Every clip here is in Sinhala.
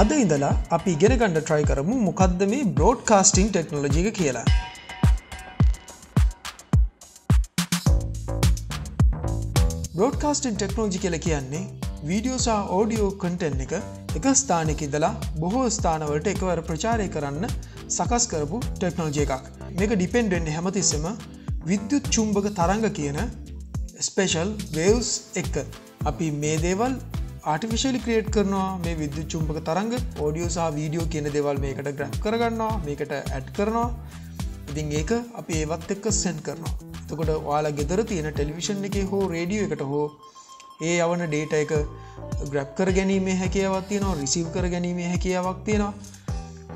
අද ඉඳලා අපි ඉගෙනගණ්ඩ ට්‍රයි කරමු මොකක්ද මේ බ්‍රෝඩ් කාස්ටිං ටෙක්නොලජික කියලා. බ්‍රෝඩ්කාස්ටින් ටෙක්නෝජි කියල කියන්නේ වීඩියෝසා ඕඩියෝ කටෙන් එක එක ස්ථානක ඉදලා බොහෝ ස්ථානවලට එකවර ප්‍රචාරය කරන්න සකස් කරපු ටෙක්නෝජය එකක් මේක ඩිපෙන්ඩෙන්් හැමතිස්සම විද්‍යුත් චුම්භක තරංග කියන ස්පේෂල් වේවස් එක්ක අපි මේ දේවල් ආටිවිශලි ක්‍රේට් කරනවා මේ විද්‍යු චුම්පක තරග ෝඩියෝ සහ වීඩියෝ කියන දෙවල් මේකට ග්‍රැප් කරගන්නවා මේකට ඇඩ් කරනවා ඉතින් ඒක අපි ඒවත් එක්ක සෙන්් කරනවා තකොට වාලා ගෙදර තියෙන ටෙලිවිෂන් එක හෝ රේඩියෝ එකට හෝ ඒ යවන ඩේට එක ග්‍රප් කර ගැනීමේ හැකියාවක් තියෙනවා රිසිව් කර ගැනීමේ හැකියාවක් තියෙනවා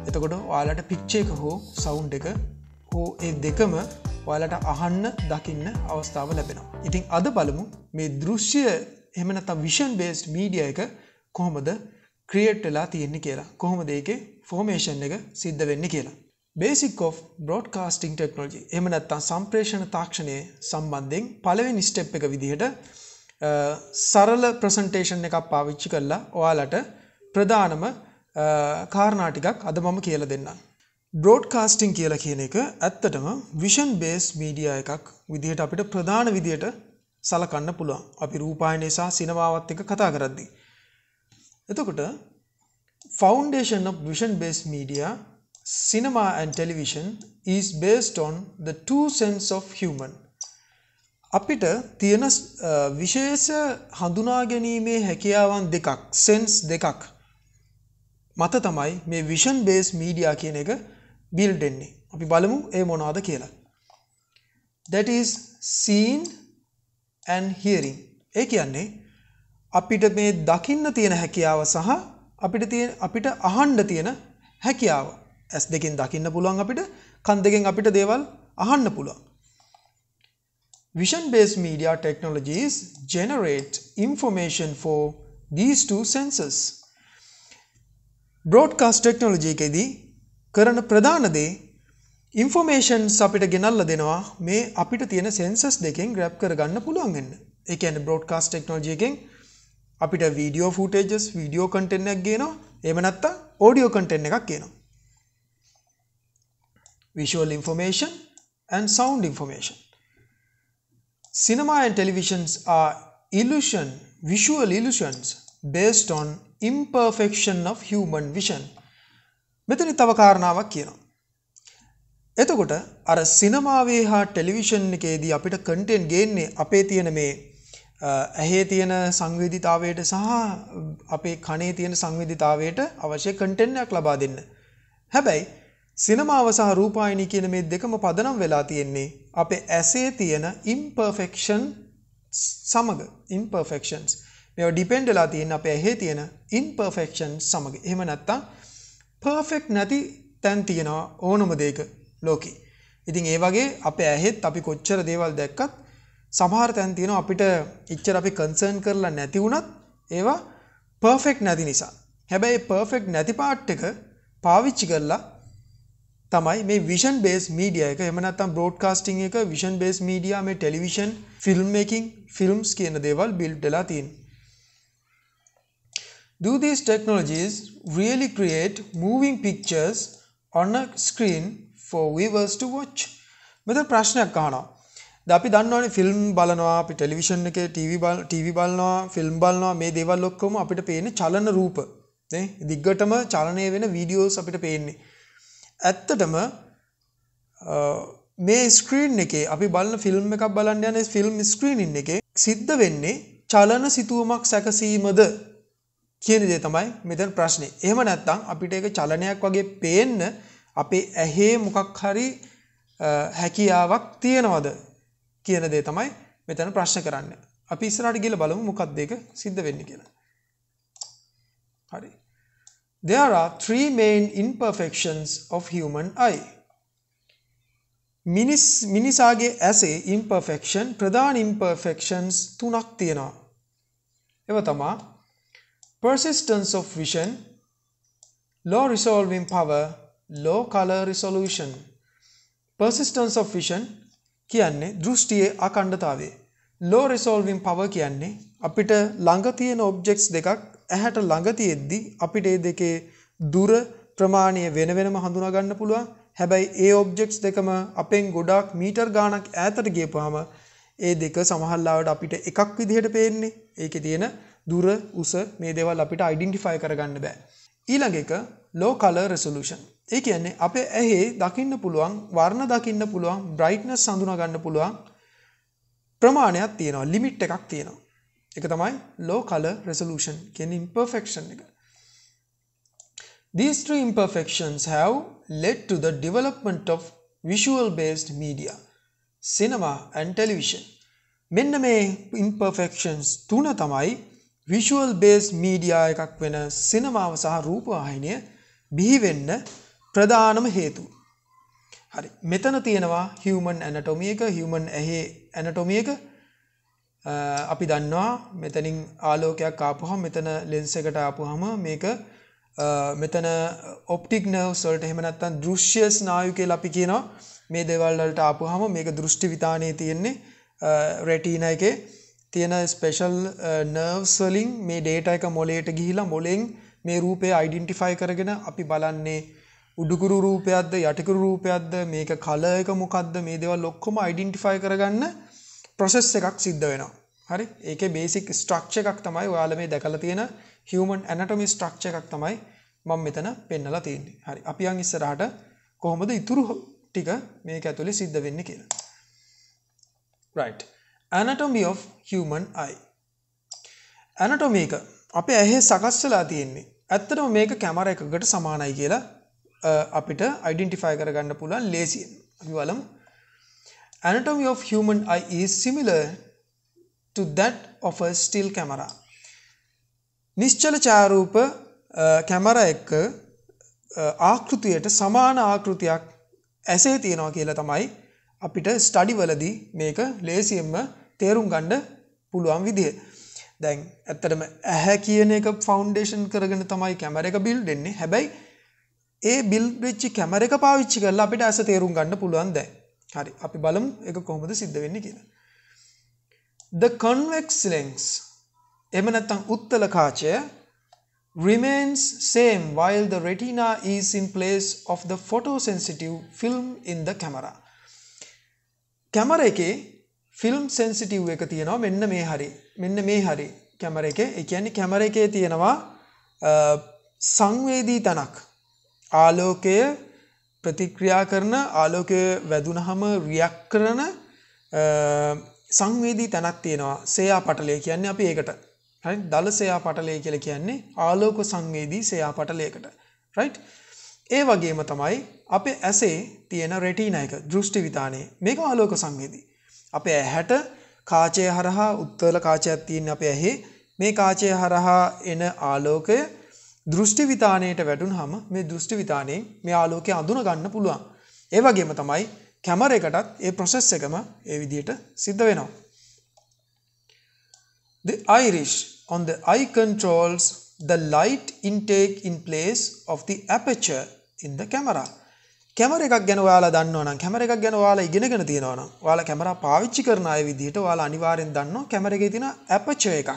එතකොට ඔයාලට පිච්චේක හෝ සවුන්් එක හෝ ඒ දෙකම ඔයාලට අහන්න දකින්න අවස්ථාව ලැබෙනවා ඉතින් අද බලමු මේ දෘශ්‍ය එහෙම නැත්නම් විෂන් බේස්ඩ් මීඩියා එක කොහොමද ක්‍රියේට් වෙලා තියෙන්නේ කියලා. කොහොමද ඒකේ ෆෝමේෂන් එක සිද්ධ වෙන්නේ කියලා. Basic of Broadcasting Technology. එහෙම නැත්නම් සම්ප්‍රේෂණ තාක්ෂණයේ සම්බන්ධයෙන් පළවෙනි ස්ටෙප් එක විදිහට සරල ප්‍රසන්ටේෂන් එකක් පාවිච්චි කරලා ඔයාලට ප්‍රධානම කාරණා ටිකක් අද මම කියලා දෙන්නම්. බ්‍රෝඩ්කාස්ටිං කියලා කියන එක ඇත්තටම විෂන් බේස් මීඩියා එකක් විදිහට අපිට ප්‍රධාන විදිහට සලකන්න පුළුවන්. අපි රූපායනය සහ සිනමාවත් එක්ක කතා කරද්දී. එතකොට foundation of vision based media cinema and television is based on the two sense of human අපිට තියෙන විශේෂ හඳුනා ගැනීමේ හැකියාවන් දෙකක් සෙන්ස් දෙකක් මත තමයි මේ විෂන් බේස් මීඩියා කියන එක බිල්ඩ් වෙන්නේ අපි බලමු ඒ මොනවාද කියලා that is seen and hearing. ඒ කියන්නේ අපිට මේ දකින්න තියෙන හැකියාව සහ අපිට තියෙන අපිට අහන්න තියෙන හැකියාව. ඇස් දෙකෙන් දකින්න පුළුවන් අපිට, කන් දෙකෙන් අපිට දේවල් අහන්න පුළුවන්. Vision based media technologies generate information for these two senses. broadcast technology එකේදී කරන ප්‍රධාන දේ ඉන්ෆෝමේෂන්ස් අපිට ගෙනල්ල දෙනවා මේ අපිට තියෙන සෙන්සස් දෙකෙන් ග්‍රැප් කරගන්න පුළුවන් වෙන්න. ඒ කියන්නේ බ්‍රෝඩ්කාස්ට් ටෙක්නොලොජි එකෙන් අපිට වීඩියෝ ෆූටේජස් වීඩියෝ කන්ටෙන්ට් එකක් ගේනවා. එහෙම නැත්නම් ඔඩියෝ කන්ටෙන්ට් එකක් ගේනවා. visual information and sound information. Cinema and televisions are illusion, visual illusions based on imperfection of human vision. මෙතන තව කාරණාවක් කියනවා. එතකොට අර සිනමාවේ හා ටෙලිවිෂන් එකේදී අපිට කන්ටෙන්ට් ගේන්නේ අපේ තියෙන මේ ඇහි තියෙන සංවේදීතාවයට සහ අපේ කනේ තියෙන සංවේදීතාවයට අවශ්‍ය කන්ටෙන්ට් එකක් ලබා දෙන්න. හැබැයි සිනමාව සහ රූපాయని කියන මේ දෙකම පදනම් වෙලා තියෙන්නේ අපේ ඇසේ තියෙන imperfection සමග imperfections. මේවා depend වෙලා තියෙන අපේ ඇහි තියෙන imperfection සමග. එහෙම නැත්තම් perfect නැති තැන් තියෙනවා ඕනම දෙයක. ලෝකේ. ඉතින් ඒ වගේ අපේ ඇහෙත් අපි කොච්චර දේවල් දැක්කත් සමහර තැන් තියෙනවා අපිට ඉච්චර අපි කන්සර්න් කරලා නැති වුණත් ඒවා පර්ෆෙක්ට් නැති නිසා. හැබැයි පර්ෆෙක්ට් නැති පාට් එක පාවිච්චි කරලා තමයි මේ විෂන් බේස් මීඩියා එක එහෙම නැත්නම් බ්‍රෝඩ්කාස්ටිං එක විෂන් බේස් මීඩියා මේ ටෙලිවිෂන් ෆිල්ම් මේකින් ෆිල්ම්ස් කියන දේවල් බිල්ඩ් වෙලා තියෙනවා. Do these technologies really create moving pictures on a screen for viewers to watch. මෙතන ප්‍රශ්නයක් අහනවා. දැන් අපි දන්නවනේ ෆිල්ම් බලනවා, අපි ටෙලිවිෂන් එකේ TV බල TV බලනවා, ෆිල්ම් බලනවා මේ දේවල් ඔක්කොම අපිට පේන්නේ චලන රූප. නේ? දිග්ගටම චලනය වෙන වීඩියෝස් අපිට පේන්නේ. ඇත්තටම මේ ස්ක්‍රීන් එකේ අපි බලන ෆිල්ම් එකක් බලන්න යන ෆිල්ම් ස්ක්‍රීනින් එකේ සිද්ධ වෙන්නේ චලන සිතුවමක් සැකසීමද කියන දේ තමයි මෙතන ප්‍රශ්නේ. එහෙම නැත්නම් අපිට ඒක චලනයක් වගේ පේන්න අපේ ඇහේ මොකක් හරි හැකියාවක් තියෙනවද කියන දේ තමයි මෙතන ප්‍රශ්න කරන්න. අපි ඉස්සරහට ගිහලා බලමු මොකක්ද ඒක සිද්ධ වෙන්නේ කියලා. හරි. There are three main imperfections of human eye. මිනිස් මිනිසාගේ ඇසේ imperfection ප්‍රධාන imperfections තුනක් තියෙනවා. ඒව තමයි persistence of vision, low resolving power low color resolution persistence of vision කියන්නේ දෘෂ්ටියේ අඛණ්ඩතාවය low resolving power කියන්නේ අපිට ළඟ තියෙන objects දෙකක් ඇහැට ළඟ තියෙද්දි අපිට ඒ දෙකේ දුර ප්‍රමාණය වෙන වෙනම හඳුනා ගන්න පුළුවන් හැබැයි ඒ objects දෙකම අපෙන් ගොඩාක් මීටර් ගාණක් ඈතට ගියපුවාම ඒ දෙක සමහරවිට අපිට එකක් විදිහට පේන්නේ ඒකේ තියෙන දුර උස මේ දේවල් අපිට identify කරගන්න බෑ ඊළඟ එක low color resolution ඒ කියන්නේ අපේ ඇහි දකින්න පුළුවන් වර්ණ දකින්න පුළුවන් බ්‍රයිට්නස් හඳුනා ගන්න පුළුවන් ප්‍රමාණයක් තියෙනවා ලිමිට් එකක් තියෙනවා. එක තමයි low color resolution කියන්නේ imperfection එක. These three imperfections have led to the development of visual based media cinema and television. මෙන්න මේ ඉම්පර්ෆෙක්ෂන්ස් තුන තමයි විශුවල් බේස් මීඩියා එකක් වෙන සිනමාව සහ රූපවාහිනය බිහිවෙන්න ප්‍රධානම හේතුව. හරි මෙතන තියෙනවා හියමන් ඇනටොමිය එක හියමන් ඇහේ ඇනටොමිය එක අපි දන්නවා මෙතනින් ආලෝකයක් ආපුහම මෙතන ලෙන්ස එකට ආපුහම මේක මෙතන ඔප්ටික් නර්ව්ස්වලට එහෙම නැත්නම් දෘශ්‍ය ස්නායු කියලා අපි කියනවා මේ දේවල් වලට ආපුහම මේක දෘෂ්ටි විතානේ තියෙන්නේ රෙටිනා එකේ තියෙන ස්පෙෂල් නර්ව්ස් වලින් මේ ඩේටා එක මොලේට ගිහිලා මොලෙන් මේ රූපය අයිඩෙන්ටිෆයි කරගෙන අපි බලන්නේ උඩුකුරු රූපයක්ද යටිකුරු රූපයක්ද මේක කලර් එක මොකක්ද මේ දේවල් ඔක්කොම ඩෙන්ටිෆයි කරගන්න ප්‍රොසෙස් එකක් සිද්ධ වෙනවා. හරි? ඒකේ බේසික් ස්ට්‍රක්චර් එකක් තමයි ඔයාලා මේ දැකලා තියෙන human anatomy ස්ට්‍රක්චර් එකක් තමයි මම මෙතන පෙන්නලා තියෙන්නේ. හරි. අපි යන් ඉස්සරහට කොහොමද ඉතුරු ටික මේක ඇතුලේ සිද්ධ වෙන්නේ කියලා. right anatomy of human eye anatomy එක අපේ ඇහි සකස් වෙලා තියෙන්නේ. ඇත්තටම මේක කැමර එකකට සමානයි කියලා අපිට identify කරගන්න පුළුවන් ලේසියෙන්. අපි බලමු. Anatomy of human eye is similar to that of a still camera. නිශ්චල ඡාරූප කැමර එක ආකෘතියට සමාන ආකෘතියක් ඇසේ තියෙනවා කියලා තමයි අපිට ස්ටඩි වලදී මේක ලේසියෙන්ම තේරුම් ගන්න පුළුවන් විදිය. දැන් ඇත්තටම ඇහැ කියන එක ෆවුන්ඩේෂන් කරගෙන තමයි කැමර එක බිල්ඩ් වෙන්නේ. හැබැයි ඒ බිල්ඩ් වෙච්ච කැමර එක පාවිච්චි කරලා අපිට ඇස තේරුම් ගන්න පුළුවන් දැන්. හරි. අපි බලමු ඒක කොහොමද සිද්ධ වෙන්නේ කියලා. The convex lens එහෙම නැත්නම් උත්තල කාචය remains same while the retina is in place of the photosensitive film in the camera. Camera එකේ ෆිල්ම් සෙන්සිටිව් එක තියෙනවා මෙන්න මේ හරි. මෙන්න මේ හරි. කැමර එකේ ඒ කියන්නේ කැමර එකේ තියෙනවා සංවේදී තනක්. ආලෝකය ප්‍රතික්‍රියා කරන ආලෝකය වැදුනහම රියැක්ට් කරන සංවේදී තැනක් තියෙනවා සෙයා පටලය කියන්නේ අපි ඒකට හරි දල සෙයා පටලය කියලා කියන්නේ ආලෝක සංවේදී සෙයා පටලයකට රයිට් ඒ වගේම තමයි අපේ ඇසේ තියෙන රෙටිනා එක දෘෂ්ටි විතානේ මේක ආලෝක සංවේදී අපේ ඇහැට කාචය හරහා උත්තර කාචයක් තියෙන අපේ ඇහි මේ කාචය හරහා එන ආලෝකය දෘෂ්ටි විතාණයට වැටුනහම මේ දෘෂ්ටි විතාණේ මේ ආලෝකය අඳුන ගන්න පුළුවන්. ඒ වගේම තමයි කැමර එකටත් ඒ ප්‍රොසෙස් එකම ඒ විදිහට සිද්ධ වෙනවා. The iris on the eye controls the light intake in place of the aperture in the camera. Camera එකක් ගැන ඔයාලා දන්නවනම් කැමර එකක් ගැන ඔයාලා ඉගෙනගෙන තියෙනවනම් ඔයාලා කැමරා පාවිච්චි කරන අය විදිහට ඔයාලා අනිවාර්යෙන් දන්නවා කැමර එකේ තියෙන ඇපචර් එකක්.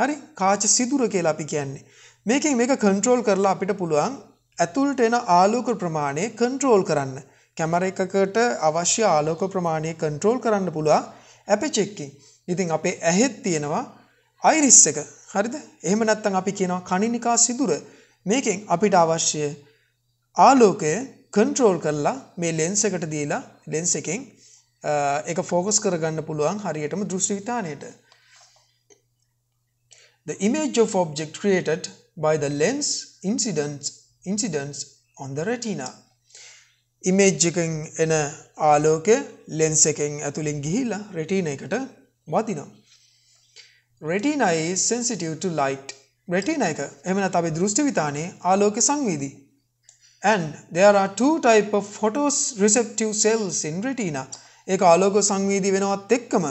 හරි කාච සිදුර කියලා අපි කියන්නේ. මේකෙන් මේක කන්ට්‍රෝල් කරලා අපිට පුළුවන් ඇතුළට එන ආලෝක ප්‍රමාණය කන්ට්‍රෝල් කරන්න. කැමර එකකට අවශ්‍ය ආලෝක ප්‍රමාණය කන්ට්‍රෝල් කරන්න පුළුවන් ඇපච් එකකින්. ඉතින් අපේ ඇහෙත් තියෙනවා අයිරිස් එක. හරිද? එහෙම නැත්නම් අපි කියනවා කණිනිකා සිදුර. මේකෙන් අපිට අවශ්‍ය ආලෝකය කන්ට්‍රෝල් කරලා මේ ලෙන්ස් එකට දීලා ලෙන්ස් එකෙන් ඒක ફોකස් කරගන්න පුළුවන් හරියටම දෘෂ්ටි විතාණයට. The image of object created by the lens incidence incidence on the retina. Image එකෙන් එන ආලෝකය ලෙන්ස් එකෙන් ඇතුලින් ගිහිලා රෙටිනා එකට වදිනවා. retina is sensitive to light retina එක එහෙම නැත්නම් අපේ දෘෂ්ටි විතානේ ආලෝක සංවේදී and there are two type of photoreceptive cells in retina ඒක ආලෝක සංවේදී වෙනවත් එක්කම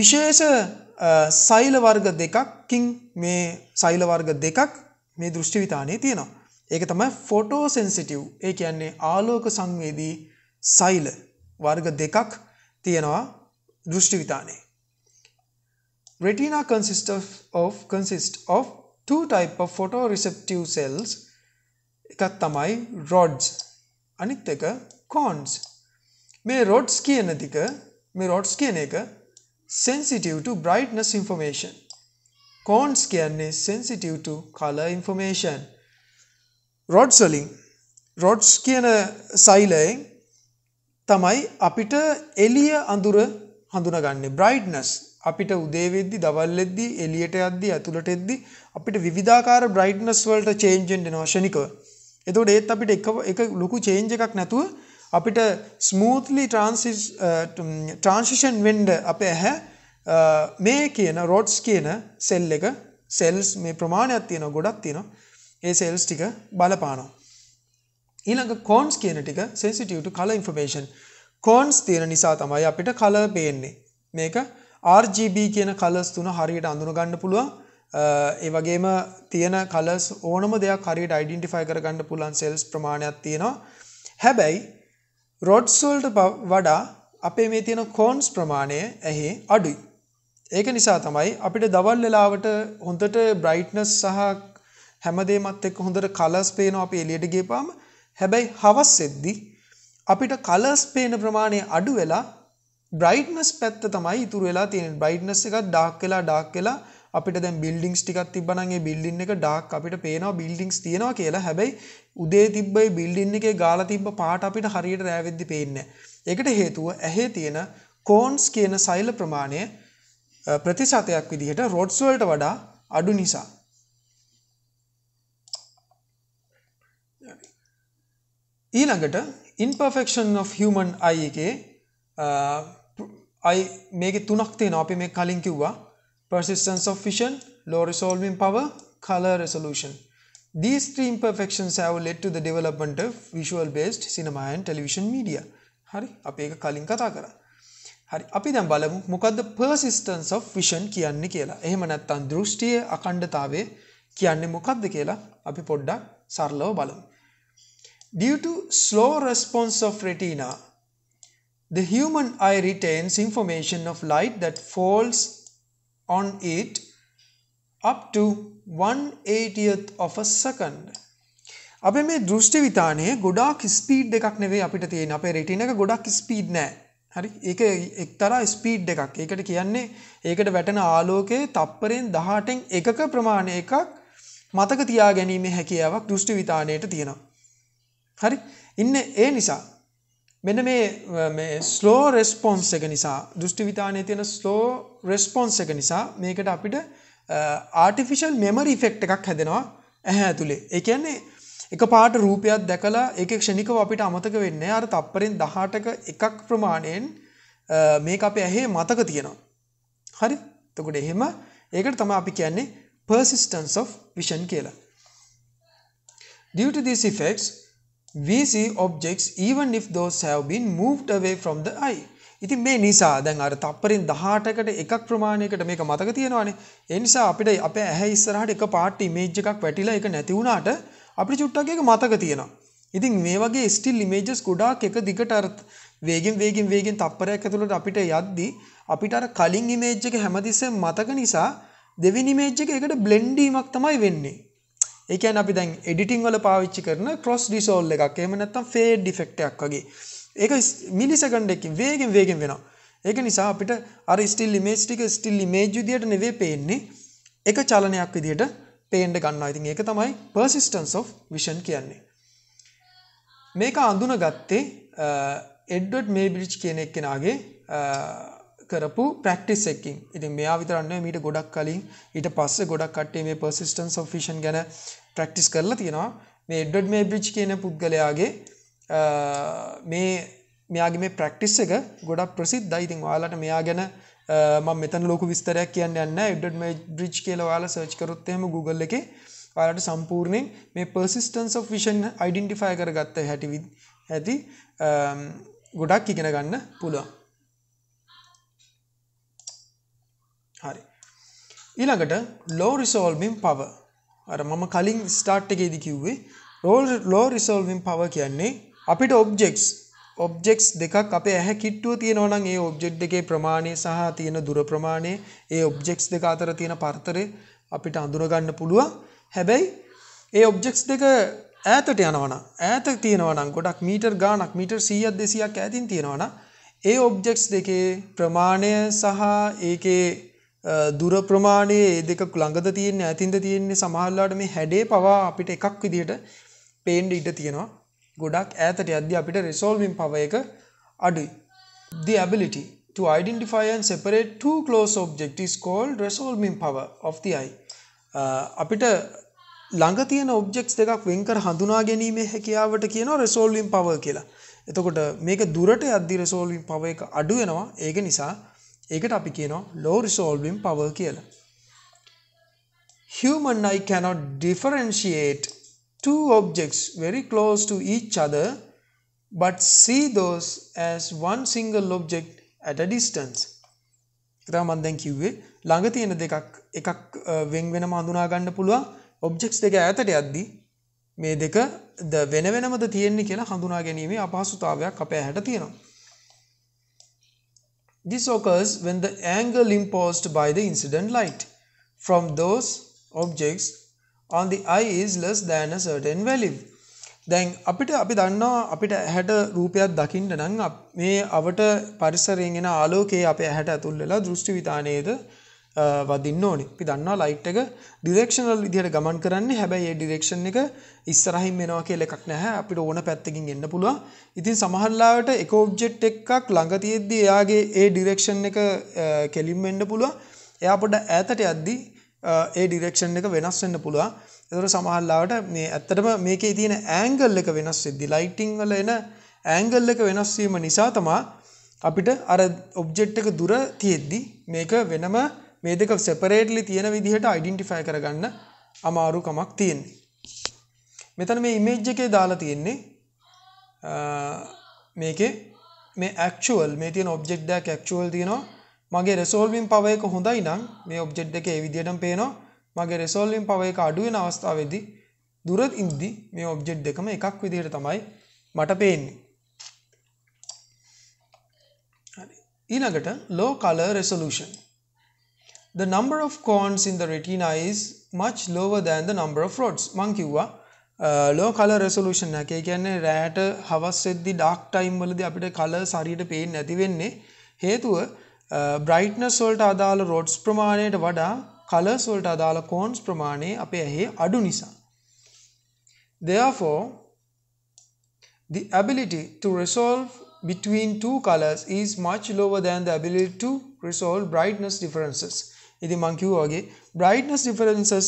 විශේෂ සෛල වර්ග දෙකක්කින් මේ සෛල වර්ග දෙකක් මේ දෘෂ්ටි විතානේ තියෙනවා. ඒක තමයි ෆොටෝසෙන්සිටිව්. ඒ කියන්නේ ආලෝක සංවේදී සෛල වර්ග දෙකක් තියෙනවා දෘෂ්ටි විතානේ. Retina consists of, of consist of two type of photoreceptive cells එකක් තමයි rods අනිත් එක cones මේ rods කියන දික මේ rods කියන එක sensitive to brightness information. Cones can is sensitive to color information. රොඩ්ස්ලින් රොඩ්ස් කියන සයිලයෙන් තමයි අපිට එලිය අඳුර හඳුනගන්නේ බ්‍රයිට්නස් අපිට උදේවෙද්දි දවල්ලෙද්දි එලියට යද්දි ඇතුළට එද්දි අපිට විවිධාකාර බ්‍රයිට්නස් වලට චේන්ජ් වෙන්න වෙනවා ශනිකව. එතකොට ඒත් අපිට එක එක ලොකු චේන්ජ් එකක් නැතුව අපිට ස්මූත්ලි ට්‍රන්සිෂන් වෙන්ඩ අපේ ඇහැ මේ කියන රෝඩ්ස් කියන සෙල් එක සෙල්ස් මේ ප්‍රමාණයක් තියෙන ගොඩක් තියෙන ඒ සෙල්ස් ටික බලපානවා. ඊළඟ කෝන්ස් කියන ටික සෙන්සිටියට කල ඉන්ෆර්මේෂන් කෝන්ස් තියෙන නිසා තමයි අපිට කල පේන්නේ මේක RGB කියන කලස් තුන හරියට අඳුන ගන්න පුළුවන් ඒ වගේම තියෙන කලස් ඕනම දෙයක් හරියට ඩයිඩෙන්ටිෆයි කරගන්න පුළුවන් සෙල්ස් ප්‍රමාණයක් තියෙනවා හැබැයි රොඩ්ස් වලට වඩා අපේ මේ තියෙන කෝන්ස් ප්‍රමාණය ඇහි අඩුයි. ඒක නිසා තමයි අපිට දවල් වෙලාවට හොඳට බ්‍රයිට්නස් සහ හැමදේමත් එක්ක හොඳට කලර්ස් පේනවා අපි එළියට ගියපුවාම. හැබැයි හවස් වෙද්දී අපිට කලර්ස් පේන ප්‍රමාණය අඩු වෙලා බ්‍රයිට්නස් පැත්ත තමයි ඉතුරු වෙලා තියෙන්නේ. බ්‍රයිට්නස් එකත් ඩාර්ක් වෙලා ඩාර්ක් වෙලා අපිට දැන් බිල්ඩින්ග්ස් ටිකක් තිබ්බනම් ඒ බිල්ඩින් එක ඩාර්ක් අපිට පේනවා බිල්ඩින්ග්ස් තියෙනවා කියලා. හැබැයි උදේ තිබ්බ ඒ බිල්ඩින් එකේ ගාලා තිබ්බ පාට අපිට හරියට රැවෙද්දි පේන්නේ ඒකට හේතුව ඇහි තියෙන කෝන්ස් කියන සෛල ප්‍රමාණය ප්‍රතිශතයක් විදිහට රොඩ්ස් වලට වඩා අඩු නිසා. ඊළඟට imperfection of human eye එකේ අයි මේකේ තුනක් තියෙනවා අපි මේ කලින් කිව්වා persistence of fission, low resolving power, color resolution. These three imperfections have led to the development of visual based cinema and television media. හරි අපි ඒක කලින් කතා කරා. හරි අපි දැන් බලමු මොකද්ද persistence of vision කියන්නේ කියලා. එහෙම නැත්නම් දෘෂ්ටියේ අඛණ්ඩතාවය කියන්නේ මොකද්ද කියලා අපි පොඩ්ඩක් සරලව බලමු. Due to slow response of retina, the human eye retains information of light that falls on it up to 180th of a second. අපේ මේ දෘෂ්ටි විතානේ ගොඩාක් ස්පීඩ් එකක් නෙවෙයි අපිට තියෙන. අපේ රෙටින එක ගොඩක් ස්පීඩ් නෑ. හරි? ඒක එක්තරා ස්පීඩ් එකක්. ඒකට කියන්නේ ඒකට වැටෙන ආලෝකයේ තප්පරෙන් 18න් එකක ප්‍රමාණයකක් මතක තියා ගැනීමේ හැකියාවක් දෘෂ්ටි විතාණයට තියෙනවා. හරි? ඉන්නේ ඒ නිසා මෙන මේ ස්ලෝ රෙස්පොන්ස් එක නිසා දෘෂ්ටිවිතානය තියෙන ස්ලෝ රෙස්පොන්ස් එක නිසා මේකට අපිට ආටිෆිෂල් මෙමරි ෆෙක්් එකක් හැදෙනවා ඇහැ ඇතුළේ එකන්නේ එක පාට රූපයක් දැකලා එක ක්ෂණිකව අපිට අමතක වෙන්න අර තප්පරෙන් දහටක එකක් ප්‍රමාණයෙන් මේ අපේ ඇහේ මතක තියෙනවා. හරි තකොට එහෙම ඒකට තම අපි කියන්නේ persistence of vision කියලා. Due to these effects, we see objects even if those have been moved away from the eye. ඉතින් මේ නිසා දැන් අර තප්පරින් 18කට එකක් ප්‍රමාණයකට මේක මතක තියෙනවානේ. ඒ නිසා අපිට අපේ ඇහැ ඉස්සරහට එක පාට ඉමේජ් එකක් වැටිලා ඒක නැති වුණාට අපිට චුට්ටක් ඒක මතක තියෙනවා. ඉතින් මේ වගේ ස්ටිල් ඉමේජස් ගොඩාක් එක දිගට අර වේගෙන් වේගෙන් වේගෙන් තප්පරයක් ඇතුළට අපිට යද්දී අපිට අර කලින් ඉමේජ් එක හැමතිස්සෙම මතක නිසා දෙවෙනි ඉමේජ් එක ඒකට බ්ලෙන්ඩ් වීමක් තමයි වෙන්නේ. ඒ කියන්නේ අපි දැන් එඩිටින් වල පාවිච්චි කරන ක්‍රොස් ඩිසෝල් එකක්. එහෙම නැත්නම් ෆේඩ් ඉෆෙක්ට් එකක් වගේ. ඒක මිලි සෙකන්ඩ් එකකින් වේගෙන් වේගෙන් වෙනවා. ඒක නිසා අපිට අර ස්ටිල් ඉමේජ් ටික ස්ටිල් ඉමේජ් විදියට නෙවෙයි පේන්නේ. එක චලනයක් විදියට පේන්න ගන්නවා. ඉතින් ඒක තමයි persistence of vision කියන්නේ. මේක අඳුනගත්තේ එඩ්වඩ් මේබ්‍රිජ් කියන එක්කෙනාගේ කරපු ප්‍රක්ටිස් එකකින් ඉතින් මෙයා විතරන්නේ මීට ගොඩක් කලින් ඊට පස්සේ ගොඩක් කට්ටිය මේ persistence of vision ගැන ප්‍රැක්ටිස් කරලා තියෙනවා මේ එඩ්වඩ් මේබ්‍රිජ් කියන පුද්ගලයාගේ මේ මෙයාගේ මේ ප්‍රැක්ටිස් එක ගොඩක් ප්‍රසිද්ධයි ඉතින් ඔයාලට මෙයා ගැන මම මෙතන ලොකු විස්තරයක් කියන්න යන්නේ නැහැ එඩ්වඩ් මේබ්‍රිජ් කියලා ඔයාලා සර්ච් කරොත් එහෙම Google එකේ ඔයාලට සම්පූර්ණයෙන් මේ persistence of vision identify කරගත්ත හැටි ඇති ගොඩක් ඉගෙන ගන්න පුළුවන් හරි. ඊළඟට ලෝ රිසෝල්විම් පව අර මම කලින් ස්ටාර්ට් එකේදී කිව්වේ රෝල් ලෝ රිසෝල්විම් පව කියන්නේ අපිට ඔබ්ජෙක්ට්ස් ඔබ්ජෙක්ස් දෙකක් අපේ ඇහැ කිට්ටුව තියෙනවා නම් ඒ ඔබ්ජෙක්ට් එකේ ප්‍රමාණය සහ තියෙන දුර ප්‍රමාණය ඒ ඔබ්ජෙක්ට්ස් දෙක අතර තියෙන පරතරය අපිට අඳුරගන්න පුළුවන්. හැබැයි ඒ ඔබ්ජෙක්ට්ස් දෙක ඈතට යනවා නම් ඈත තියෙනවා නම් ගොඩක් මීටර් ගාණක් මීටර් 100ක් 200ක් ඈතින් තියෙනවා නම් ඒ ඔබ්ජෙක්ට්ස් දෙකේ ප්‍රමාණය සහ ඒකේ දුර ප්‍රමාණයේ ඒ දෙක ළඟද තියෙන්නේ ඇතින්ද තියෙන්නේ සමහරවිට මේ හැඩේ පවා අපිට එකක් විදිහට පේන්න ඉඩ තියෙනවා. ගොඩක් ඈතට යද්දී අපිට resolving power එක අඩුයි. The ability to identify and separate two close objects is called resolving power of the eye. අපිට ළඟ තියෙන ඔබ්ජෙක්ට්ස් දෙකක් වෙන් කර හඳුනා ගැනීමේ හැකියාවට කියනවා resolving power කියලා. එතකොට මේක දුරට යද්දී resolving power එක අඩු වෙනවා. ඒක නිසා ඒකට අපි කියනවා low resolving power කියලා. Human eye cannot differentiate two objects very close to each other but see those as one single object at a distance. ඒතර මම දැන් කිව්වේ ළඟ තියෙන දෙකක් එකක් වෙන් වෙනම හඳුනා ගන්න පුළුවන් objects දෙක ඈතට යද්දී මේ දෙක ද වෙන වෙනමද තියෙන්නේ කියලා හඳුනා ගැනීමේ අපහසුතාවයක් අපේ ඇහැට තියෙනවා. This occurs when the angle imposed by the incident light from those objects on the eye is less than a certain value. දැන් අපිට අපි දන්නවා අපිට ඇහැට රූපයක් දකින්න නම් මේ අවට පරිසරයෙන් එන ආලෝකයේ අපේ ඇහැට ඇතුල් වෙලා දෘෂ්ටි විතානයේද වදින්න ඕනේ. අපි දන්නවා ලයිට් එක ඩිරෙක්ෂනල් විදිහට ගමන් කරන්නේ. හැබැයි ඒ ඩිරෙක්ෂන් එක ඉස්සරහින් එනවා කියලා එකක් නැහැ. අපිට ඕන පැත්තකින් එන්න පුළුවන්. ඉතින් සමහර ලාවට එක ඔබ්ජෙක්ට් එකක් ළඟ තියෙද්දි එයාගේ ඒ ඩිරෙක්ෂන් එක කෙලින්ම එන්න පුළුවන්. එයා පොඩ ඈතට යද්දි ඒ ඩිරෙක්ෂන් එක වෙනස් වෙන්න පුළුවන්. ඒතර සමහරලාවට මේ ඇත්තටම මේකේ තියෙන ඇන්ගල් එක වෙනස් වෙද්දී ලයිටින් වල එන ඇන්ගල් එක වෙනස් වීම නිසා තමයි අපිට අර ඔබ්ජෙක්ට් එක දුර තියෙද්දි මේක වෙනම මේ දෙක සෙපරේට්ලි තියෙන විදිහට අයිඩෙන්ටිෆයි කරගන්න අමාරුකමක් තියෙන්නේ. මෙතන මේ ඉමේජ් එකේ දාලා තියෙන්නේ මේකේ මේ ඇක්චුවල් මේ තියෙන ඔබ්ජෙක්ට් එකක් ඇක්චුවල් තියෙනවා මගේ රිසෝල්වින් පවර් එක හොඳයි නම් මේ ඔබ්ජෙක්ට් එක ඒ විදිහටම පේනවා මගේ රිසෝල්වින් පවර් එක අඩු වෙන අවස්ථාවේදී දුර ඉඳි මේ ඔබ්ජෙක්් දෙකම එකක් විදිහට තමයි මට පේන්නේ ඊළඟට low colour resolution the number of cones in the retina is much lower than the number of rods. මං කිව්වා ලෝ කලර් රෙසලූෂන් එක. ඒ කියන්නේ රෑට හවස් වෙද්දි ඩාර්ක් ටයිම් වලදී අපිට කලර් හරියට පේන්නේ නැති වෙන්නේ හේතුව බ්‍රයිට්නස් වලට අදාළ රොඩ්ස් ප්‍රමාණයට වඩා කලර්ස් වලට අදාළ කෝන්ස් ප්‍රමාණය අපේ ඇහි අඩු නිසා. Therefore the ability to resolve between two colors is much lower than the ability to resolve brightness differences. ඉති මංකිවෝගේ බ්‍රයිට්නස් ඩිෆරන්සස්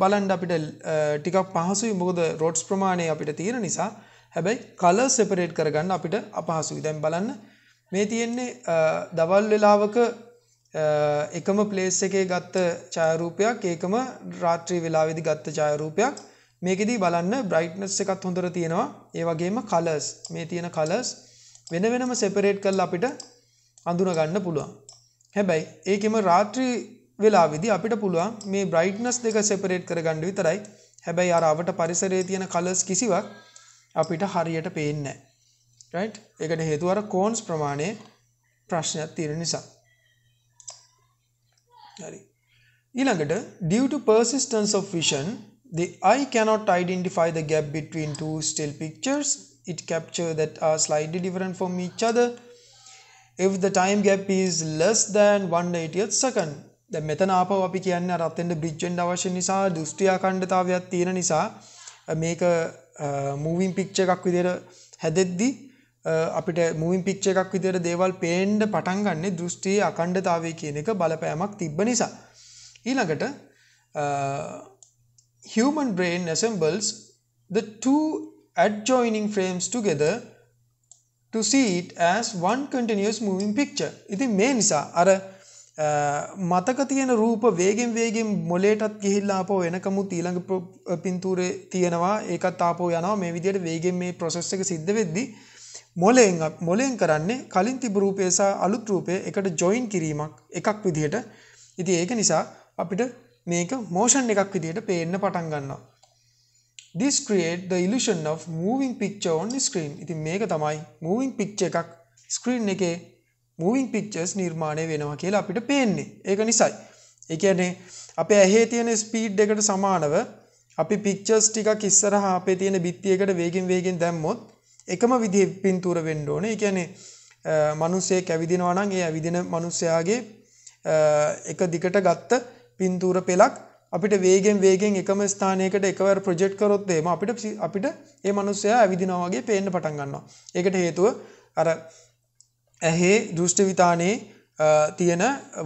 බලන්ඩ අපිට uh, ටිකක් පහසුයි මොකද රෝඩ්ස් ප්‍රමාණය අපිට තියෙන නිසා හැබැයි කල සෙපරේට් කරගන්න අපිට අපහසුයි දැන් බලන්න මේ තියෙන්නේ uh, දවල් වෙලාවක uh, එකම පලේස් එකේ ගත්ත චායරූපයක් ඒකම රාත්‍රී වෙලාවෙදි ගත්ත චායරූපයක් මේකෙදී බලන්න බ්‍රයිට්නස් එකත් හොඳර තියෙනවා ඒවගේම කලස් මේ තියෙන කලස් වෙන වෙනම සෙපරේට් කල් අපිට අඳුනගන්න පුළුවන් හැබැයි ඒකෙම රාත්‍රී වෙලාවේදී අපිට පුළුවන් මේ brightness දෙක separate කරගන්න විතරයි. හැබැයි අර අපට පරිසරයේ තියෙන colors කිසිවක් අපිට හරියට පේන්නේ නැහැ. right? ඒකට හේතුව අර cones ප්‍රමාණය ප්‍රශ්නයක් තියෙන නිසා. හරි. ඊළඟට due to persistence of vision the eye cannot identify the gap between two still pictures it capture that are slightly different from each other if the time gap is less than 180th second දැන් මෙතන ආපහු අපි කියන්නේ අර අතෙන්ද බ්‍රිජ් වෙන්න අවශ්‍ය නිසා දෘෂ්ටි අඛණ්ඩතාවයක් තියෙන නිසා මේක මූවින් පික්චර් එකක් විදියට හැදෙද්දි අපිට මූවින් පික්චර් එකක් විදියට දේවල් පේන්න පටන් ගන්නෙ දෘෂ්ටි අඛණ්ඩතාවය කියන එක බලපෑමක් තිබ්බ නිසා ඊළඟට human brain assembles the two adjoining frames together to see it as one continuous moving picture. ඉතින් මේ නිසා අර මතක තියෙන රූප වේගෙන් වේගෙන් මොලේටත් ගිහිල්ලා ආපහු එනකමුත් ඊළඟ පින්තූරේ තියෙනවා ඒකත් ආපහු යනවා මේ විදිහට වේගෙන් මේ process එක සිද්ධ වෙද්දී මොලෙන් මොලෙන් කරන්නේ කලින් තිබු රූපය සහ අලුත් රූපය එකට join කිරීමක් එකක් විදිහට. ඉතින් ඒක නිසා අපිට මේක motion එකක් විදිහට පේන්න පටන් ගන්නවා. This create the illusion of moving picture on screen. ඉතින් මේක තමයි moving picture එකක් screen එකේ moving pictures නිර්මාණය වෙනවා කියලා අපිට පේන්නේ. ඒක නිසයි. ඒ කියන්නේ අපේ ඇහි තියෙන ස්පීඩ් එකට සමානව අපි pictures ටිකක් ඉස්සරහා අපේ තියෙන බිත්තියකට වේගෙන් වේගෙන් දැම්මොත් එකම විදිහේ පින්තූර වෙන්න ඕනේ. ඒ කියන්නේ මිනිස්සෙක් ඇවිදිනවා නම් ඒ ඇවිදින මිනිස්යාගේ එක දිගට ගත්ත පින්තූර පෙළක් අපිට වේගෙන් වේගෙන් එකම ස්ථානයකට එකවර ප්‍රොජෙක්ට් කරොත් එහෙම අපිට අපිට ඒ මනුස්සයා ඇවිදිනවා වගේ පේන්න පටන් ගන්නවා. ඒකට හේතුව අර ඇහි දෘෂ්ටි විතානේ තියෙන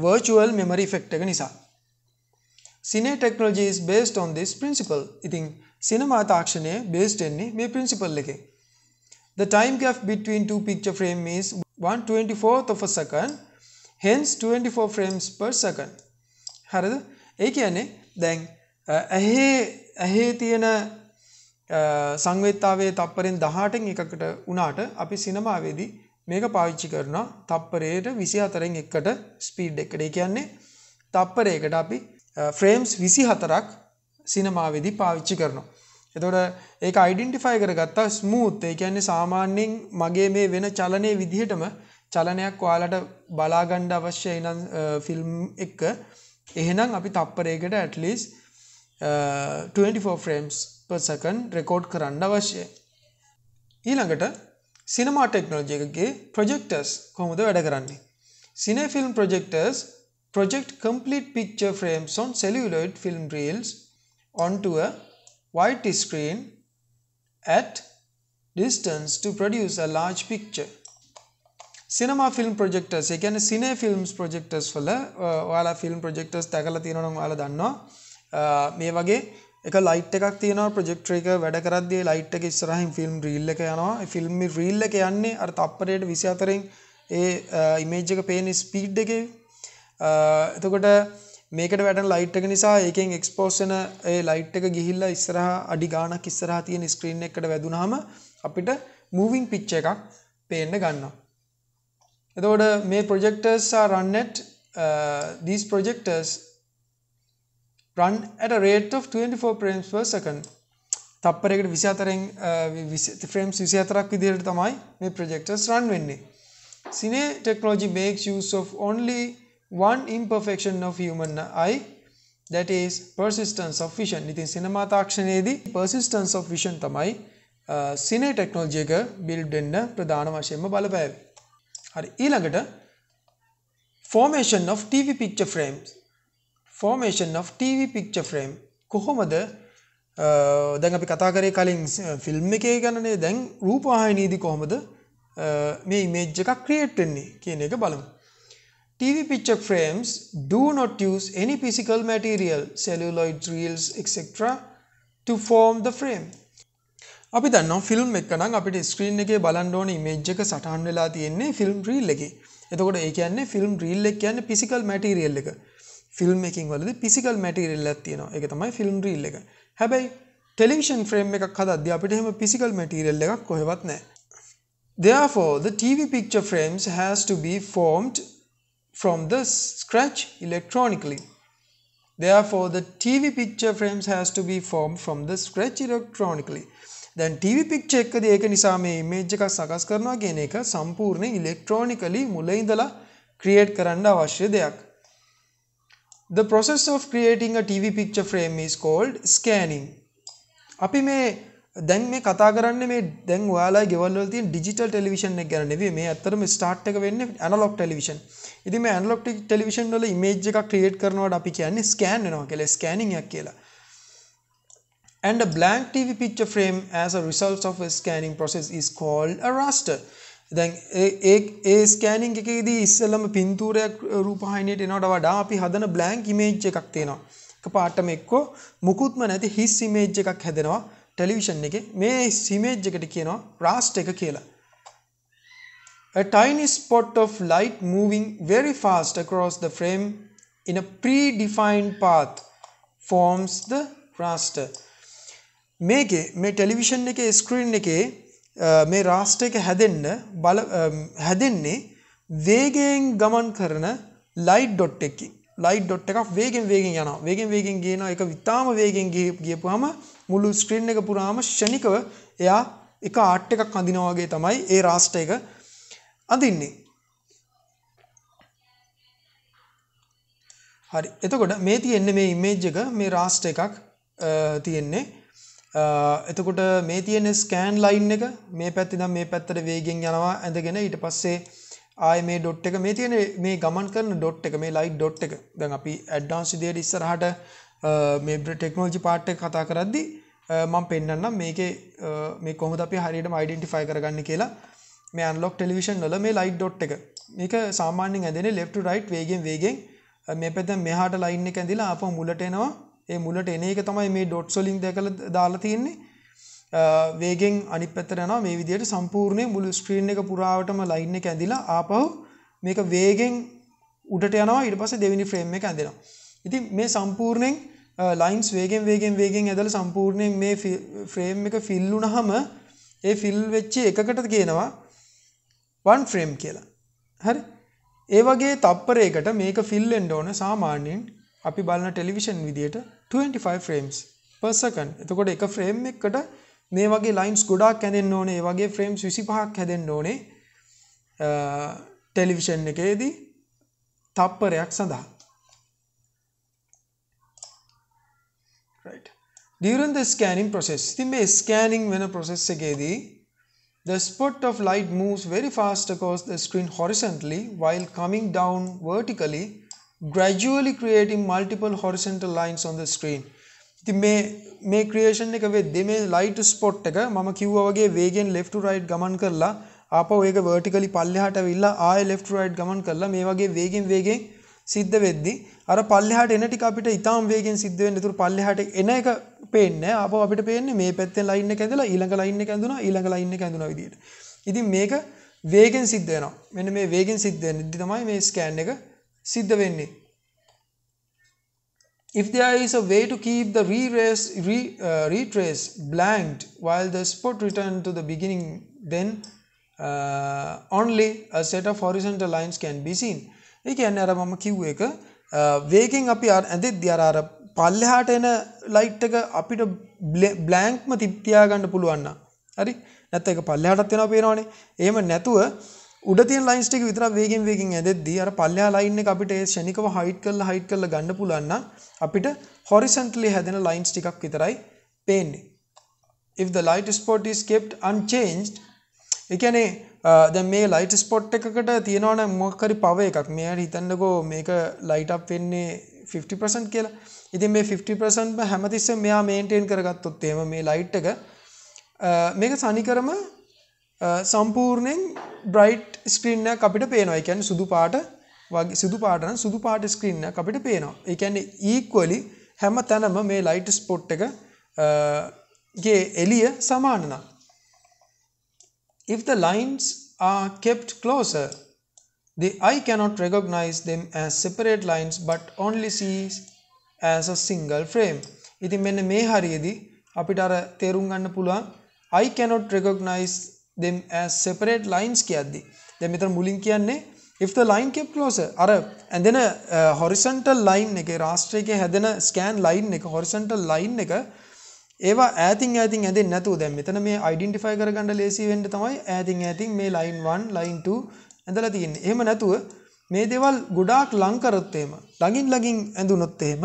virtual memory effect එක නිසා. Cine technology is based on this principle. ඉතින් සිනමා තාක්ෂණය based වෙන්නේ මේ principle එකේ. The time gap between two picture frame is 1/24th of a second. Hence 24 frames per second. හරිද? ඒ කියන්නේ දැන් ඇහි ඇහි තියෙන සංවේත්තාවේ තප්පරෙන් 18න් එකකට වුණාට අපි සිනමාවේදී මේක පාවිච්චි කරනවා තප්පරයට 24න් එකකට ස්පීඩ් එකට. ඒ කියන්නේ තප්පරයකට අපි ෆ්‍රේම්ස් 24ක් සිනමාවේදී පාවිච්චි කරනවා. එතකොට ඒක අයිඩෙන්ටිෆයි කරගත්තා ස්මූත්. ඒ කියන්නේ සාමාන්‍යයෙන් මගේ මේ වෙන චලනයේ විදිහටම චලනයක් ඔයාලට බලා ගන්න අවශ්‍යයි නම් ෆිල්ම් එක එහෙනම් අපි තප්පරයකට at least 24 frames per second record කරන්න අවශ්‍යයි. ඊළඟට සිනමා ටෙක්නොලොජි එකගේ ප්‍රොජෙක්ටර්ස් කොහොමද වැඩ කරන්නේ? Cinefilm projectors project complete picture frames on celluloid film reels onto a white screen at distance to produce a large picture. සිනමා ෆිල්ම් ප්‍රොජෙක්ටර්ස් ඒ කියන්නේ සිනේ ෆිල්ම්ස් ප්‍රොජෙක්ටර්ස් වල ඔයාලා ෆිල්ම් ප්‍රොජෙක්ටර්ස් දැකලා තියෙනවා නම් ඔයාලා දන්නවා මේ වගේ එක ලයිට් එකක් තියෙනවා ප්‍රොජෙක්ටර් එක වැඩ කරද්දී ලයිට් එක ඉස්සරහින් ෆිල්ම් රීල් එක යනවා ඒ ෆිල්ම් රීල් එක යන්නේ අර තප්පරයට 24න් ඒ ඉමේජ් එක පේන ස්පීඩ් එකේ එතකොට මේකට වැටෙන ලයිට් එක නිසා ඒකෙන් එක්ස්පෝස් වෙන ඒ ලයිට් එක ගිහිල්ලා ඉස්සරහා අඩි ගාණක් ඉස්සරහා තියෙන ස්ක්‍රීන් එකකට වැදුනහම අපිට මූවිං පික්චර් එකක් පේන්න ගන්නවා එතකොට මේ projectors are run at uh, these projectors run at a rate of 24 frames per second. තප්පරයකට 24න් 20 frames 24ක් විදිහට තමයි මේ projectors run වෙන්නේ. Cine technology makes use of only one imperfection of human eye that is persistence of vision. ඉතින් සිනමා තාක්ෂණයේදී persistence of vision තමයි uh, cine technology එක build වෙන්න ප්‍රධාන වශයෙන්ම බලපෑවේ. හරි ඊළඟට formation of TV picture frames formation of TV picture frame කොහොමද දැන් අපි කතා කරේ කලින් ෆිල්ම් එකේ ගැනනේ දැන් රූපවාහිනීදී කොහොමද මේ image එකක් create වෙන්නේ කියන එක බලමු TV picture frames do not use any physical material celluloid reels etc to form the frame අපි දන්නවා ෆිල්ම් එක නම් අපිට ස්ක්‍රීන් එකේ බලන්න ඕන ඉමේජ් එක සටහන් වෙලා තියෙන්නේ ෆිල්ම් රීල් එකේ. එතකොට ඒ කියන්නේ ෆිල්ම් රීල් එක කියන්නේ ෆිසිකල් මැටීරියල් එක. ෆිල්ම් මේකින් වලදී ෆිසිකල් මැටීරියල් එකක් තියෙනවා. ඒක තමයි ෆිල්ම් රීල් එක. හැබැයි ටෙලිවිෂන් ෆ්‍රේම් එකක් හදද්දී අපිට එහෙම ෆිසිකල් මැටීරියල් එකක් කොහෙවත් නැහැ. Therefore the TV picture frames has to be formed from the scratch electronically. Therefore the TV picture frames has to be formed from the scratch electronically. දැන් TV picture එකදී ඒක නිසා මේ image එකක් සකස් කරනවා කියන එක සම්පූර්ණයෙන් electronically මුල ඉඳලා create කරන්න අවශ්‍ය දෙයක්. The process of creating a TV picture frame is called scanning. අපි මේ දැන් මේ කතා කරන්නේ මේ දැන් ඔයාලා ගෙවල් වල තියෙන ඩිජිටල් ටෙලිවිෂන් එක ගැන නෙවෙයි මේ ඇත්තටම ස්ටාර්ට් එක වෙන්නේ ඇනලොග් ටෙලිවිෂන්. ඉතින් මේ ඇනලොග් ටෙලිවිෂන් වල ඉමේජ් එකක් ක්‍රියේට් කරනවාට අපි කියන්නේ ස්කෑන් වෙනවා කියලා ස්කෑනින් එකක් කියලා. and a blank TV picture frame as a result of a scanning process is called a raster. දැන් ඒ ඒ ස්කෑනින් එකේදී ඉස්සෙල්ලම පින්තූරයක් රූපවාහිනියට එනවට වඩා අපි හදන බ්ලැන්ක් ඉමේජ් එකක් තියෙනවා. එකපාරටම එක්කෝ මුකුත්ම නැති හිස් ඉමේජ් එකක් හැදෙනවා ටෙලිවිෂන් එකේ. මේ ඉමේජ් එකට කියනවා රාස්ට් එක කියලා. A tiny spot of light moving very fast across the frame in a predefined path forms the raster. මේකේ මේ ටෙලිවිෂන් එකේ ස්ක්‍රීන් එකේ මේ රාස්ට් එක හැදෙන්න බල හැදෙන්නේ වේගයෙන් ගමන් කරන ලයිට් ඩොට් එකකින් ලයිට් ඩොට් එකක් වේගෙන් වේගෙන් යනවා වේගෙන් වේගෙන් ගේන එක විතාම වේගෙන් ගියපුවාම මුළු ස්ක්‍රීන් එක පුරාම ෂණිකව එයා එක ආට් එකක් අඳිනවා වගේ තමයි ඒ රාස්ට් එක අඳින්නේ හරි එතකොට මේ තියෙන්නේ මේ ඉමේජ් එක මේ රාස්ට් එකක් තියෙන්නේ එතකොට මේ තියෙන ස්කෑන් ලයින් එක මේ පැත්ත ඉඳන් මේ පැත්තට වේගෙන් යනවා ඇඳගෙන ඊට පස්සේ ආය මේ ඩොට් එක මේ තියෙන මේ ගමන් කරන ඩොට් එක මේ ලයිට් ඩොට් එක දැන් අපි ඇඩ්වාන්ස් විදියට ඉස්සරහට මේ ටෙක්නොලොජි පාට් එක කතා කරද්දි මම පෙන්වන්නම් මේකේ මේ කොහොමද අපි හරියටම අයිඩෙන්ටිෆයි කරගන්නේ කියලා මේ අන්ලොක් ටෙලිවිෂන් වල මේ ලයිට් ඩොට් එක මේක සාමාන්‍යයෙන් ඇදෙන්නේ left to right වේගෙන් වේගෙන් මේ පැත්තෙන් මෙහාට ලයින් එක ඇඳිලා ආපහු මුලට එනවා ඒ මුලට එන එක තමයි මේ ඩොට්ස් වලින් දැකලා දාලා තියෙන්නේ වේගෙන් අනිත් පැත්තට යනවා මේ විදිහට සම්පූර්ණයෙන් මුළු ස්ක්‍රීන් එක පුරාවටම ලයින් එක ඇඳිලා ආපහු මේක වේගෙන් උඩට යනවා ඊට පස්සේ දෙවෙනි ෆ්‍රේම් එක ඇඳෙනවා ඉතින් මේ සම්පූර්ණයෙන් ලයින්ස් වේගෙන් වේගෙන් වේගෙන් ඇදලා සම්පූර්ණයෙන් මේ ෆ්‍රේම් එක ෆිල් වුණාම ඒ ෆිල් වෙච්ච එකකට කියනවා වන් ෆ්‍රේම් කියලා හරි ඒ වගේ තප්පරයකට මේක ෆිල් වෙන්න ඕන සාමාන්‍යයෙන් අපි බලන ටෙලිවිෂන් විදියට 25 frames per second. එතකොට එක frame එකකට මේ වගේ lines ගොඩාක් හැදෙන්න ඕනේ. ඒ වගේ frames 25ක් හැදෙන්න ඕනේ. ටෙලිවිෂන් එකේදී තප්පරයක් සඳහා. Right. During the scanning process. ඉතින් මේ scanning වෙන process එකේදී The spot of light moves very fast across the screen horizontally while coming down vertically gradually creating multiple horizontal lines on the screen. ඉතින් මේ මේ ක්‍රියේෂන් එක වෙද්දී මේ ලයිට් ස්පොට් එක මම කිව්වා වගේ වේගෙන් left to right ගමන් කරලා ආපහු ඒක vertically පල්ලෙහාට ඇවිල්ලා ආයෙ left to right ගමන් කරලා මේ වගේ වේගෙන් වේගෙන් සිද්ධ වෙද්දි අර පල්ලෙහාට එන ටික අපිට ඊටාම් වේගෙන් සිද්ධ වෙන්න. ඒතර පල්ලෙහාට එන එක පේන්නේ නැහැ. ආපහු අපිට පේන්නේ මේ පැත්තෙන් ලයින් එක ඇඳලා ඊළඟ ලයින් එක ඇඳුනා ඊළඟ ලයින් එක ඇඳුනා විදියට. ඉතින් මේක වේගෙන් සිද්ධ වෙනවා. මෙන්න මේ වේගෙන් සිද්ධ වෙන ඉදි තමයි මේ ස්කෑන් එක සිද්ධ වෙන්නේ. If there is a way to keep the retrace, re, uh, retrace blanked while the spot return to the beginning, then uh, only a set of horizontal lines can be seen. ඒ කියන්නේ අර මම කිව්ව එක uh, වේගෙන් අපි ඇඳෙද්දි අර අර පල්ලෙහාට එන ලයිට් එක අපිට බ්ලැන්ක්ම තියාගන්න පුළුවන් නම් හරි නැත්නම් ඒක පල්ලෙහාටත් වෙනවා පේනවනේ. එහෙම නැතුව උඩ තියෙන ලයින්ස් ටික විතරක් වේගෙන් වේගෙන් ඇදෙද්දී අර පල්ලෙහා ලයින් එක අපිට ඒ ශනිකව හයිඩ් කරලා හයිඩ් කරලා ගන්න පුළුවන් නම් අපිට horizontally හැදෙන ලයින්ස් ටිකක් විතරයි පේන්නේ. if the light spot is kept unchanged ඒ කියන්නේ දැන් මේ light spot එකකට තියෙනවා නම් මොකක් හරි power එකක් මෙයාට හිතන්නකෝ මේක light up වෙන්නේ 50% කියලා. ඉතින් මේ 50%ම හැමතිස්සෙම මෙයා maintain කරගත්තොත් එහෙම මේ light එක මේක සනිකරම සම්පූර්ණයෙන් බ්‍රයිට් ස්ක්‍රීන් එකක් අපිට පේනවා. ඒ කියන්නේ සුදු පාට වගේ සුදු පාට නම් සුදු පාට ස්ක්‍රීන් එකක් අපිට පේනවා. ඒ කියන්නේ equally හැම තැනම මේ light spot එක ගේ එළිය සමාන නම් if the lines are kept closer the eye cannot recognize them as separate lines but only sees as a single frame. ඉතින් මෙන්න මේ හරියේදී අපිට අර තේරුම් ගන්න පුළුවන් I cannot recognize them as uh, separate lines කියද්දි දැන් මෙතන මුලින් කියන්නේ if the line kept closer අර ඇඳෙන uh, horizontal line එකේ රාස්ට්‍රයේකේ හැදෙන scan line එක horizontal line එක ඒවා ඈතින් ඈතින් ඇදෙන්නේ නැතුව දැන් මෙතන මේ identify කරගන්න ලේසි වෙන්න තමයි ඈතින් ඈතින් මේ line 1 line 2 ඇඳලා තියෙන්නේ. එහෙම නැතුව මේ දේවල් ගොඩාක් ලං කරොත් එහෙම ළඟින් ළඟින් ඇඳුනොත් එහෙම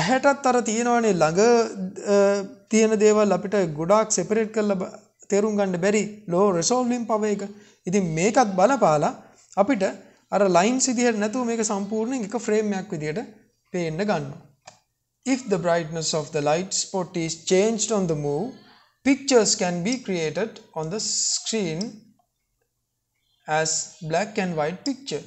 ඇහැටත් අර තියෙනවනේ ළඟ තියෙන දේවල් අපිට ගොඩාක් සෙපරේට් කරලා තේරුම් ගන්න බැරි ලෝ රිසෝල්වින් පව එක. ඉතින් මේකත් බලපාලා අපිට අර ලයින්ස් විදිහට නැතුව මේක සම්පූර්ණයෙන් එක ෆ්‍රේම් එකක් විදිහට පේන්න ගන්නවා. If the brightness of the light spot is changed on the move, pictures can be created on the screen as black and white picture.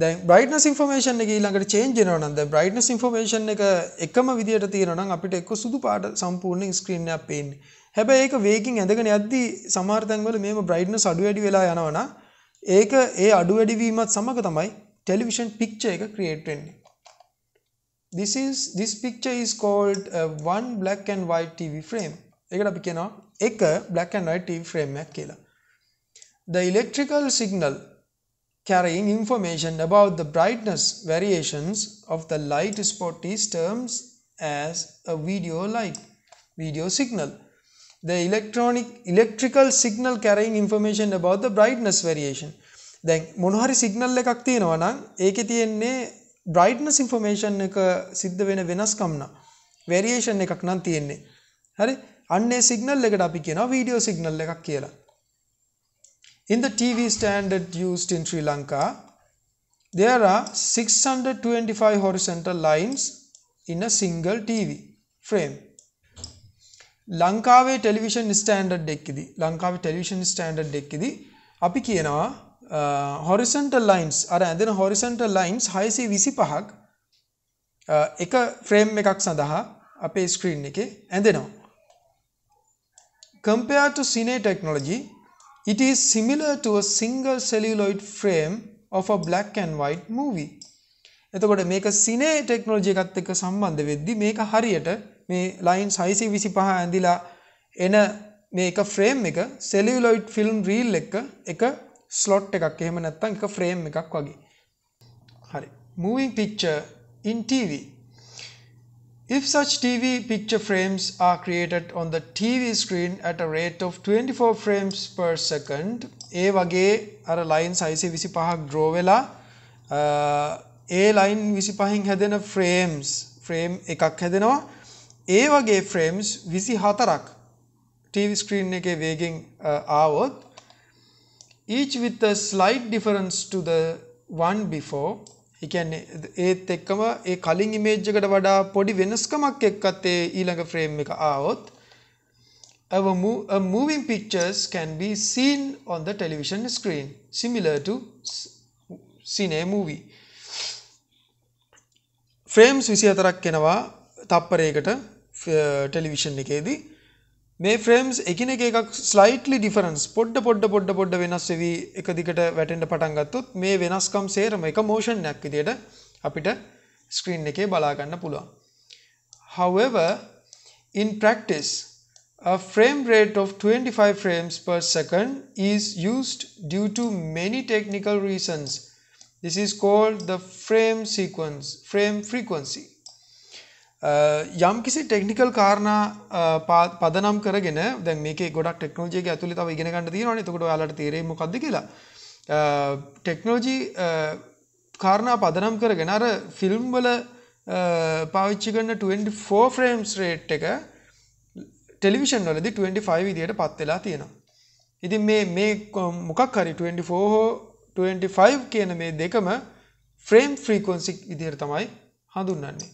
දැන් brightness information එක ඊළඟට change වෙනවා නම් දැන් brightness information එක එකම විදියට තියෙනවා නම් අපිට එක්ක සුදු පාට සම්පූර්ණ screen එකක් පේන්නේ. හැබැයි ඒක වේගින් ඇඳගෙන යද්දී සමහර තැන්වල මේම brightness අඩු වැඩි වෙලා යනවා නම් ඒක ඒ අඩු වැඩි වීමත් සමග තමයි television picture එක create වෙන්නේ. This is this picture is called uh, one black and white TV frame. ඒකට අපි කියනවා එක black and white TV frame එකක් කියලා. The electrical signal carrying information about the brightness variations of the light spot is termed as a video light video signal the electronic electrical signal carrying information about the brightness variation දැන් monohari signal සිග්නල් එකක් na නම් ඒකේ ne brightness information එක සිද්ධ වෙන වෙනස්කම් නම් variation ne නම් තියෙන්නේ හරි අන්න signal le එකට අපි කියනවා video signal le කියලා in the TV standard used in Sri Lanka, there are 625 horizontal lines in a single TV frame. Lankawe television standard dekkidi. Lankawe television standard dekkidi. Api kiyenawa uh, horizontal lines. Ara then horizontal lines haise visi pahak. Uh, eka frame mekak sandaha. Ape screen neke. And then compared to cine technology, It is similar to a single celluloid frame of a black and white movie. එතකොට මේක සිනේ ටෙක්නොලොජි එකත් එක්ක සම්බන්ධ වෙද්දි මේක හරියට මේ ලයින් 625 ඇඳිලා එන මේ එක ෆ්‍රේම් එක සෙලියුලොයිඩ් ෆිල්ම් රීල් එක එක ස්ලොට් එකක් එහෙම නැත්නම් එක ෆ්‍රේම් එකක් වගේ. හරි. moving picture in TV If such TV picture frames are created on the TV screen at a rate of 24 frames per second, A wage ar line size visipahak draw vela, uh, A line visipahing hadena frames, frame ekak hadena, A vage frames visihatarak TV screen neke waging avod, each with a slight difference to the one before, ඒ කියන්නේ ඒත් එක්කම ඒ කලින් ඉමේජ් එකට වඩා පොඩි වෙනස්කමක් එක්කත් ඒ ඊළඟ ෆ්‍රේම් එක ආවොත් a, a moving pictures can be seen on the television screen similar to cine movie frames 24ක් එනවා තප්පරයකට ටෙලිවිෂන් එකේදී මේ ෆ්‍රේම්ස් එකිනෙක එකක් ස්ලයිට්ලි ඩිෆරන්ස් පොඩ්ඩ පොඩ්ඩ පොඩ්ඩ පොඩ්ඩ වෙනස් වෙවි එක දිගට වැටෙන්න පටන් ගත්තොත් මේ වෙනස්කම් සේරම එක මෝෂන් එකක් විදියට අපිට ස්ක්‍රීන් එකේ බලා ගන්න පුළුවන්. However, in practice, a frame rate of 25 frames per second is used due to many technical reasons. This is called the frame sequence, frame frequency. යම්කිසි ටෙක්නිකල් කාරණා පදනම් කරගෙන දැන් මේක ගොඩක් ටෙක්නෝජියක ඇතුළේ තව ඉගෙන ගන්න තියෙනවා නේද? එතකොට ඔයාලට තේරෙයි මොකද්ද කියලා. ටෙක්නෝජි කාරණා පදනම් කරගෙන අර ෆිල්ම් වල පාවිච්චි කරන 24 frames rate එක ටෙලිවිෂන් වලදී 25 විදියට පත් වෙලා තියෙනවා. ඉතින් මේ මේ මොකක් හරි 24 හෝ 25 කියන මේ දෙකම frame frequency විදියට තමයි හඳුන්වන්නේ.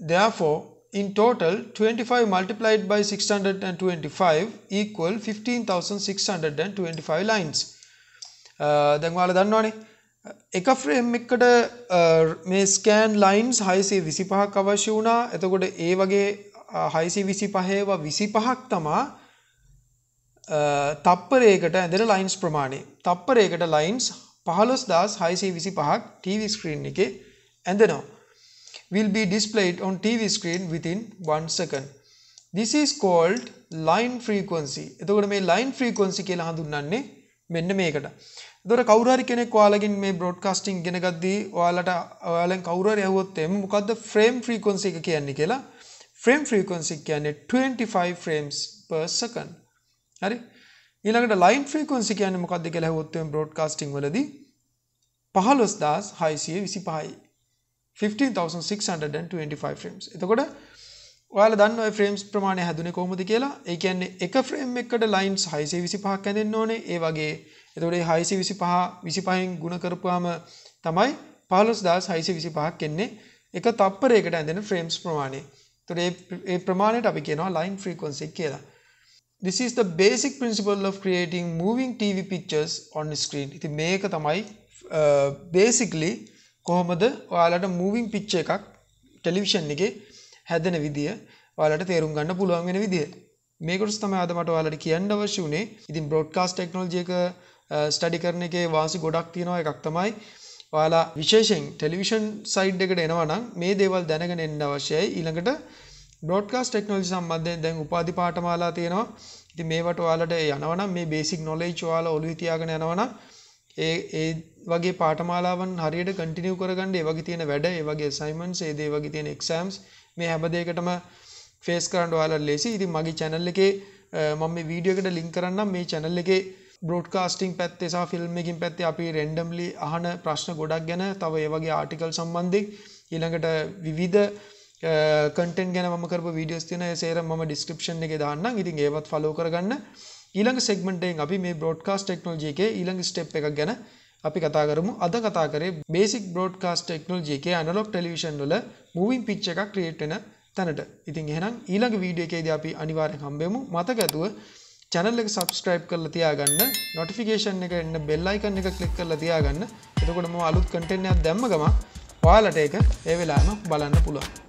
Therefore, in total 25 multiplied by 625 equal 15625 lines uh, දැන් ඔයාලා දන්නවනේ එක ෆ්‍රේම් එකකට uh, මේ ස්කෑන් ලයින්ස් 625ක් අවශ්‍ය වුණා. එතකොට ඒ වගේ 625 ඒවා 25ක් තමා uh, තප්පරයකට ඇඳෙන ලයින්ස් ප්‍රමාණය. තප්පරයකට ලයින්ස් 15625ක් TV ස්ක්‍රීන් එකේ ඇඳෙනවා. will be displayed on TV screen within 1 second. This is called line frequency. එතකොට මේ line frequency කියලා හඳුන්වන්නේ මෙන්න මේකට. එතකොට කවුරු හරි කෙනෙක් ඔයාලගෙන් මේ broadcasting ඉගෙන ගද්දී ඔයාලට ඔයාලෙන් කවුරු හරි ඇහුවොත් එම් මොකද්ද frame frequency එක කියන්නේ කියලා? frame frequency කියන්නේ 25 frames per second. හරි? ඊළඟට line frequency කියන්නේ මොකද්ද කියලා ඇහුවොත් එම් broadcasting වලදී 15625 15,625 ෆ්‍රේම්ස්. එතකොට ඔයාලා දන්න ඔය ෆ්‍රේම්ස් ප්‍රමාණය හැදුනේ කොහොමද කියලා. ඒ කියන්නේ එක ෆ්‍රේම් එකකට ලයින්ස් 625ක් ඇඳෙන්න ඕනේ. ඒ වගේ එතකොට මේ 625 25න් ගුණ කරපුවාම තමයි 15625ක් එන්නේ. එක තප්පරයකට ඇඳෙන ෆ්‍රේම්ස් ප්‍රමාණය. එතකොට ඒ ප්‍රමාණයට අපි කියනවා line frequency කියලා. This is the basic principle of creating moving TV pictures on screen. ඉතින් මේක තමයි uh, basically කොහොමද ඔයාලට මූවිං පිච්ච එකක් ටෙලිවිෂන් එකේ හැදෙන විදිය ඔයාලට තේරුම් ගන්න පුළුවන් වෙන විදිය. මේකට තමයි අද මට ඔයාලට කියන්න අවශ්‍ය වුණේ. ඉතින් බ්‍රෝඩ්කාස්ට් ටෙක්නොලොජි එක ස්ටඩි කරන එකේ වාසි ගොඩක් තියෙනවා එකක් තමයි ඔයාලා විශේෂයෙන් ටෙලිවිෂන් සයිඩ් එකට එනවා නම් මේ දේවල් දැනගෙන එන්න අවශ්‍යයි. ඊළඟට බ්‍රෝඩ්කාස්ට් ටෙක්නොලොජි සම්බන්ධයෙන් දැන් උපාධි පාඨමාලා තියෙනවා. ඉතින් මේවට ඔයාලට යනවනම් මේ බේසික් නොලෙජ් ඔයාලා ඔළුවේ තියාගෙන යනවනම් ඒ ඒ වගේ පාටමාලාවන් හරියට කන්ටිනියු කරගන්න ඒ වගේ තියෙන වැඩ ඒ වගේ අසයින්මන්ට්ස් ඒ දේ වගේ තියෙන එක්සෑම්ස් මේ හැම දෙයකටම ෆේස් කරන්න ඔයාලා ලේසි. ඉතින් මගේ channel එකේ මම මේ වීඩියෝ එකට link කරන්නම් මේ channel එකේ බ්‍රෝඩ්කාස්ටිං පැත්තේ සහ ෆිල්ම් එකකින් පැත්තේ අපි රෙන්ඩම්ලි අහන ප්‍රශ්න ගොඩක් ගැන තව ඒ වගේ ආටිකල් සම්බන්ධයෙන් ඊළඟට විවිධ කන්ටෙන්ට් ගැන මම කරපු වීඩියෝස් තියෙන ඒ සේරම මම ඩිස්ක්‍රිප්ෂන් එකේ දාන්නම්. ඉතින් ඒවත් ෆලෝ කරගන්න. ඊළඟ සෙග්මන්ටයෙන් අපි මේ බ්‍රෝඩ්කාස් ටෙක්නෝජියගේ ඊළඟ ස්ටෙප් එක ගැන අපි කතා කරමු අද කතා කරේ බේසික් බ්‍රෝඩ්කාස් ටෙක්නෝජියගේ ඇනලොක් ටෙලිවිෂන් වල මූවින් පිච් එකක් ක්‍රියේට් වෙන තැනට ඉතින් එහෙනම් ඊළඟ වීඩියෝ එකේදී අපි අනිවාර්යෙන් හම්බෙමු මතක ඇතුව channel එක subscribe කරලා තියාගන්න notification එක එන්න bell icon එක click කරලා තියාගන්න එතකොට මම අලුත් content එකක් දැම්ම ගමන් ඔයාලට ඒක ඒ වෙලාවෙම බලන්න පුළුවන්